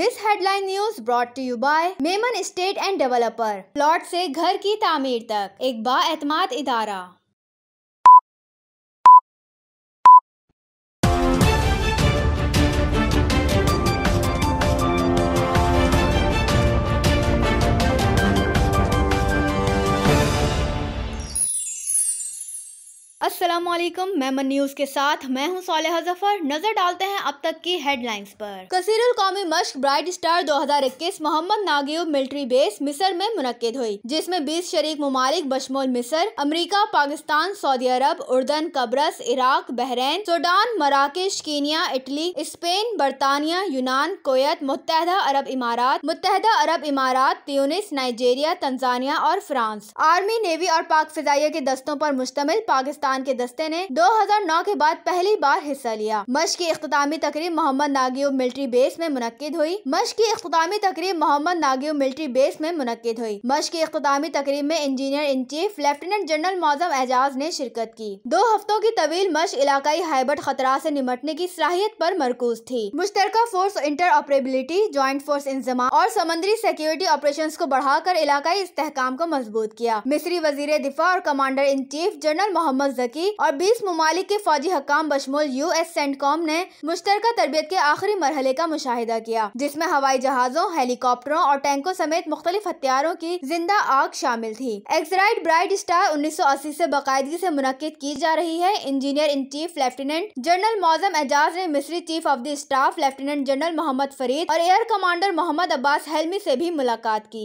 this headline news brought to you by Memon state and developer plot से घर की तामीर तक एक बाएतमाद इदारा अस्सलाम वालेकुम मैं मन न्यूज के साथ मैं हूं सोलह जफर नजर डालते हैं अब तक की हेडलाइंस पर कसीरुल कौमी मश्क Bright Star 2021 Mohammed Naguib military base मिस्र में मुनद हुई जिसमें 20 शरीक ममालिक बशमोल मिस्र अमेरिका पाकिस्तान सऊदी अरब उर्दन कब्रस इराक बहरीन सूडान मराकेश कीनिया इटली स्पेन बरतानिया यूनान कोयत मुतहदा अरब इमारात मुतहदा अरब इमारात त्यूनिस नाइजेरिया तंजानिया और फ्रांस आर्मी नेवी और पाक फिजाइया के दस्तों आरोप मुश्तमिल पाकिस्तान के के दस्ते ने 2009 के बाद पहली बार हिस्सा लिया मश की अख्तामी तकरीब मोहम्मद नागियोब मिलिट्री बेस में मुनद हुई मश की अख्तामी तकरीब मोहम्मद नागियोब मिलिट्री बेस में मुनद हुई मश की अख्तामी तकरीब में engineer in chief lieutenant general Moazzam Ejaz ने शिरकत की दो हफ्तों की तवील मश इलाकाई हाइबर खतरा ऐसी निमटने की सलाहियत आरोप मरकूज थी मुश्तरका force interoperability joint force इंजमा और समंदरी सिक्योरिटी ऑपरेशन को बढ़ाकर इलाकाई इसकाम को मजबूत किया मिस्री वजीर दिफा और commander in chief general Mohammed की और बीस ममालिक के फौजी हकाम बशमोल यू एस सेंटकॉम ने मुश्तर तरबियत के आखिरी मरहले का मुशाहिदा किया जिसमे हवाई जहाजों हेलीकॉप्टरों और टैंकों समेत मुख्तलिफ हथियारों की जिंदा आग शामिल थी एक्सराइड ब्राइट स्टार उन्नीस सौ अस्सी ऐसी बाकायदगी ऐसी मुनद की जा रही है engineer in chief lieutenant general Moazzam Ejaz ने मिस्री chief of the staff lieutenant general Mohammed Farid और air commander Mohammed Abbas Helmy ऐसी भी मुलाकात की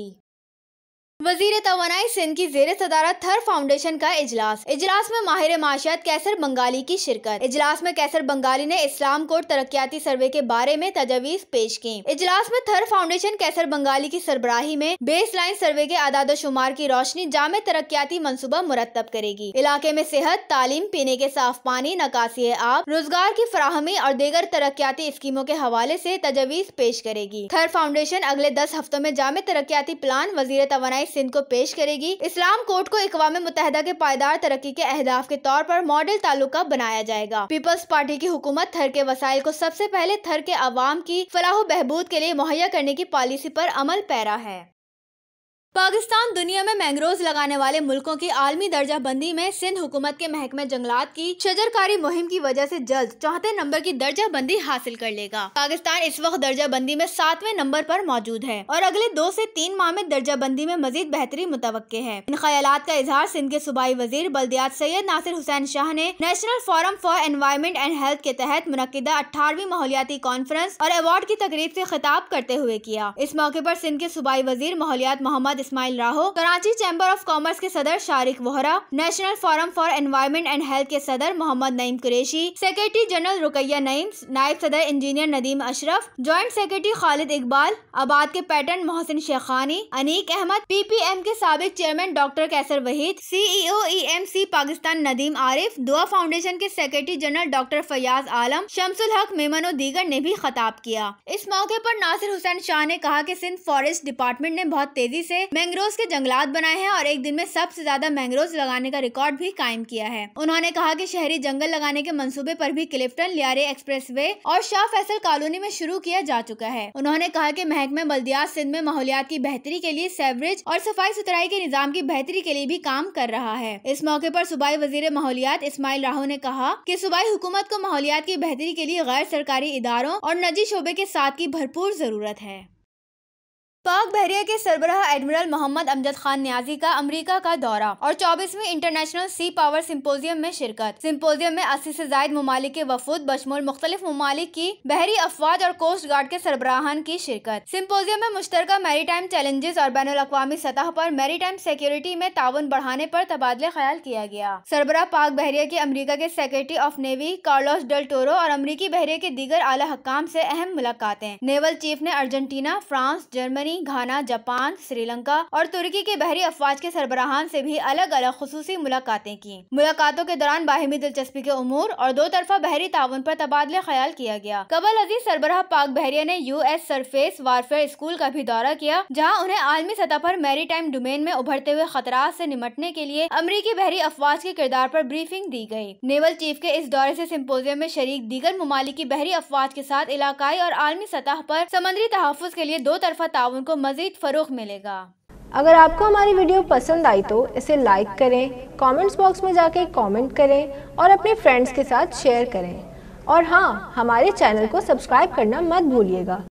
वजीर तोानाई सिंध की जेर सदारत थर फाउंडेशन का इजलास इजलास में माहिर माशियात कैसर बंगाली की शिरकत इजलास में कैसर बंगाली ने इस्लाम कोट तरक्याती सर्वे के बारे में तजावीज पेश की इजलास में थर फाउंडेशन कैसर बंगाली की सरबराही में बेस लाइन सर्वे के आदाद शुमार की रोशनी जाम तरक्याती मनसूबा मुरतब करेगी इलाके में सेहत तालीम पीने के साफ पानी नकासी आप रोजगार की फ्राहमी और दीगर तरक्याती स्कीमों के हवाले ऐसी तजावीज पेश करेगी थर फाउंडेशन अगले दस हफ्तों में जाम तरक्याती प्लान वजीर तोानाई सिंध को पेश करेगी इस्लाम कोर्ट को अकवा मुतहदा के पायदार तरक्की के अहदाफ के तौर पर मॉडल ताल्लुका बनाया जाएगा पीपल्स पार्टी की हुकूमत थर के वसाइल को सबसे पहले थर के आवाम की फलाह बहबूद के लिए मुहैया करने की पॉलिसी पर अमल पैरा है पाकिस्तान दुनिया में मैंग्रोव लगाने वाले मुल्कों की आलमी दर्जा बंदी में सिंध हुकूमत के महकमे जंगलात की शजरकारी मुहिम की वजह से जल्द चौथे नंबर की दर्जा बंदी हासिल कर लेगा पाकिस्तान इस वक्त दर्जा बंदी में सातवें नंबर पर मौजूद है और अगले दो से तीन माह में दर्जा बंदी में मजीद बेहतरी मुतव है इन ख्याल का इजहार सिंध के सूबाई वजीर बल्दियात सैयद नासिर हुसैन शाह ने national forum for environment and health के तहत मनदा अठारहवीं माहौलियाती कॉन्फ्रेंस और अवार्ड की तकरीब ऐसी खिताब करते हुए किया इस मौके आरोप सिंध के सूबाई वजीर माहौलियात मोहम्मद मोहम्मद इस्माइल राहो कराची चैम्बर ऑफ कॉमर्स के सदर Shariq Vohra national forum for environment and health के सदर मोहम्मद नईम कुरेशी सेक्रेटरी जनरल रुकैया नईम नायब सदर engineer Nadeem Ashraf joint secretary Khalid Iqbal आबाद के patron Mohsin Shekhani Aneeq Ahmed P P M के सबक chairman doctor Qaiser Waheed C E M C Pakistan Nadeem Arif Dua foundation के secretary general doctor Fayyaz Alam Shamsul Haq मेमनो दीगर ने भी खताब किया इस मौके पर नासिर हुसैन शाह ने कहा कि सिंध फॉरेस्ट डिपार्टमेंट ने बहुत तेजी से मैंग्रोव के जंगलात बनाए हैं और एक दिन में सबसे ज्यादा मैंग्रोव लगाने का रिकॉर्ड भी कायम किया है उन्होंने कहा की शहरी जंगल लगाने के मनसूबे आरोप भी क्लिफ्टन लियारे एक्सप्रेस और शाह फैसल कॉलोनी में शुरू किया जा चुका है उन्होंने कहा की महकमे बल्दियात सिंध में माहौलियात की बेहतरी के लिए सेवरेज और सफाई सुथराई के निजाम की बेहतरी के लिए भी काम कर रहा है इस मौके आरोप सूबाई वजीर माहौलियात इस्माइल राहू ने कहा कि सूबाई हुकूमत को माहौलियात की बेहतरी के लिए गैर सरकारी इदारों और नजी शोबे के साथ की भरपूर जरूरत है पाक बहरिया के सरबराह एडमिरल मोहम्मद अमजद खान न्याजी का अमेरिका का दौरा और चौबीसवीं इंटरनेशनल सी पावर सिंपोजियम में शिरकत सिंपोजियम में अस्सी से जायद ममालिक के वफूद बशमूल मुख्तलिफ ममालिक की बहरी अफवाज और कोस्ट गार्ड के सरबराहान की शिरकत सिंपोजियम में मुश्तर मेरी टाइम चैलेंजेस और बैन अवी सतह पर मेरी टाइम सिक्योरिटी में ताउन बढ़ाने पर तबादले ख्याल किया गया सरबराह पाक बहरिया के अमरीका के secretary of navy Carlos Del Toro और अमरीकी बहरिया के दीगर आला हकाम ऐसी अहम मुलाकातें नेवल चीफ ने Argentina France Germany Germany Ghana Japan Sri Lanka और तुर्की के बहरी अफवाज के सरबराहान से भी अलग अलग खसूसी मुलाकातें की मुलाकातों के दौरान बाहिमी दिलचस्पी के उमूर और दो तरफा बहरी ताउन आरोप तबादला ख्याल किया गया कबल अजीज सरबराह पाक बहरिया ने U S surface warfare school का भी दौरा किया जहाँ उन्हें आलमी सतह आरोप मेरी टाइम डोमेन में उभरते हुए खतरा ऐसी निमटने के लिए अमरीकी बहरी अफवाज के किरदार आरोप ब्रीफिंग दी गयी नेवल चीफ के इस दौरे ऐसी सिम्पोजियम में शरीक दीगर ममालिकी बहरी अफवाज के साथ इलाकाई और आलमी सतह आरोप समंदरी तहफ़ के लिए दो तरफा ताउन उनको मज़ीद फरोख मिलेगा अगर आपको हमारी वीडियो पसंद आई तो इसे लाइक करें कमेंट्स बॉक्स में जाके कमेंट करें और अपने फ्रेंड्स के साथ शेयर करें और हाँ हमारे चैनल को सब्सक्राइब करना मत भूलिएगा